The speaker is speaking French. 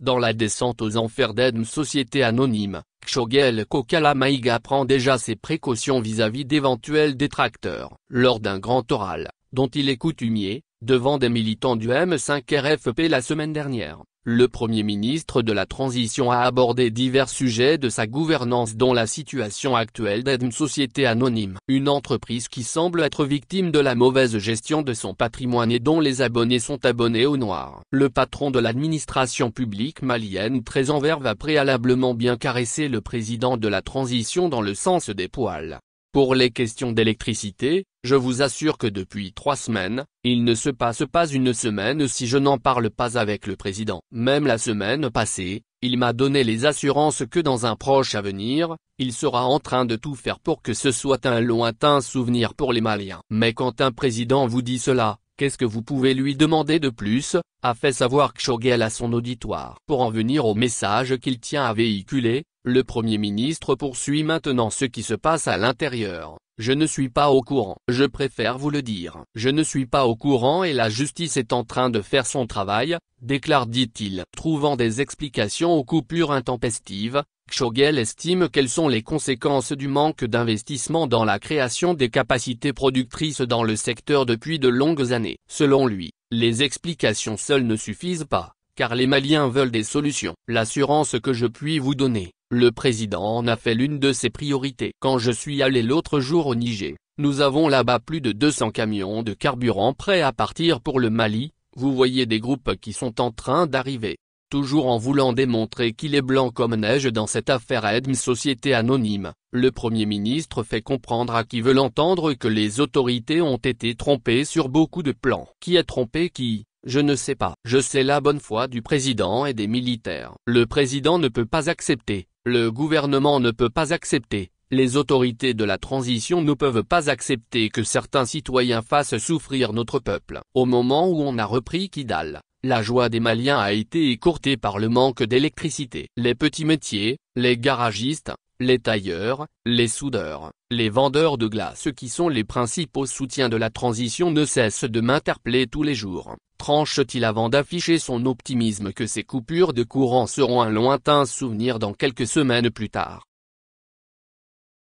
Dans la descente aux enfers d'Edm Société Anonyme, Kshogel Kokalamaïga prend déjà ses précautions vis-à-vis d'éventuels détracteurs. Lors d'un grand oral, dont il est coutumier, devant des militants du M5RFP la semaine dernière, le Premier ministre de la Transition a abordé divers sujets de sa gouvernance dont la situation actuelle d'une société anonyme. Une entreprise qui semble être victime de la mauvaise gestion de son patrimoine et dont les abonnés sont abonnés au noir. Le patron de l'administration publique malienne très envers va préalablement bien caresser le président de la Transition dans le sens des poils. Pour les questions d'électricité, je vous assure que depuis trois semaines, il ne se passe pas une semaine si je n'en parle pas avec le président. Même la semaine passée, il m'a donné les assurances que dans un proche avenir, il sera en train de tout faire pour que ce soit un lointain souvenir pour les Maliens. Mais quand un président vous dit cela, qu'est-ce que vous pouvez lui demander de plus, a fait savoir Kshogel à son auditoire. Pour en venir au message qu'il tient à véhiculer, le Premier ministre poursuit maintenant ce qui se passe à l'intérieur. Je ne suis pas au courant. Je préfère vous le dire. Je ne suis pas au courant et la justice est en train de faire son travail, déclare dit-il, trouvant des explications aux coupures intempestives. Kshogel estime quelles sont les conséquences du manque d'investissement dans la création des capacités productrices dans le secteur depuis de longues années. Selon lui, les explications seules ne suffisent pas car les Maliens veulent des solutions. L'assurance que je puis vous donner, le président en a fait l'une de ses priorités. Quand je suis allé l'autre jour au Niger, nous avons là-bas plus de 200 camions de carburant prêts à partir pour le Mali, vous voyez des groupes qui sont en train d'arriver. Toujours en voulant démontrer qu'il est blanc comme neige dans cette affaire Edm société anonyme, le Premier ministre fait comprendre à qui veut l'entendre que les autorités ont été trompées sur beaucoup de plans. Qui est trompé qui je ne sais pas. Je sais la bonne foi du président et des militaires. Le président ne peut pas accepter. Le gouvernement ne peut pas accepter. Les autorités de la transition ne peuvent pas accepter que certains citoyens fassent souffrir notre peuple. Au moment où on a repris Kidal, la joie des Maliens a été écourtée par le manque d'électricité. Les petits métiers, les garagistes, les tailleurs, les soudeurs, les vendeurs de glace qui sont les principaux soutiens de la transition ne cessent de m'interpeller tous les jours, tranche-t-il avant d'afficher son optimisme que ces coupures de courant seront un lointain souvenir dans quelques semaines plus tard.